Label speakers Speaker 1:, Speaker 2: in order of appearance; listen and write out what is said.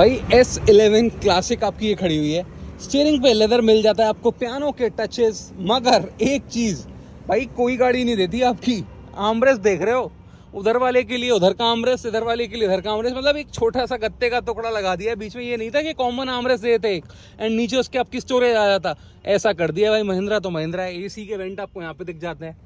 Speaker 1: भाई S eleven classic आपकी ये खड़ी हुई है स्टीयरिंग पे लेदर मिल जाता है आपको पियानो के टचेस मगर एक चीज़ भाई कोई गाड़ी नहीं देती आपकी आमरेस देख रहे हो उधर वाले के लिए उधर का आमरेस इधर वाले के लिए इधर का आमरेस मतलब एक छोटा सा गत्ते का टुकड़ा लगा दिया बीच में ये नहीं था कि कॉमन आमरेस देते एक एंड नीचे उसके आपकी स्टोरेज आ जाता ऐसा कर दिया भाई महिंद्रा तो महिंद्रा है एसी के वेंट आपको यहाँ पे दिख जाते हैं